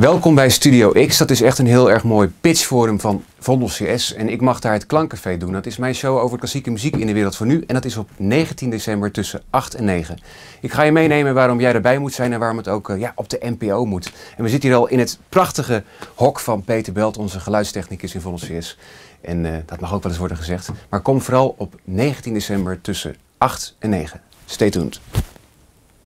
Welkom bij Studio X. Dat is echt een heel erg mooi pitchforum van Vondel CS. En ik mag daar het Klankcafé doen. Dat is mijn show over klassieke muziek in de wereld van nu. En dat is op 19 december tussen 8 en 9. Ik ga je meenemen waarom jij erbij moet zijn en waarom het ook eh, ja, op de NPO moet. En we zitten hier al in het prachtige hok van Peter Belt, onze geluidstechnicus in Vondel CS. En eh, dat mag ook wel eens worden gezegd. Maar kom vooral op 19 december tussen 8 en 9. Stay tuned.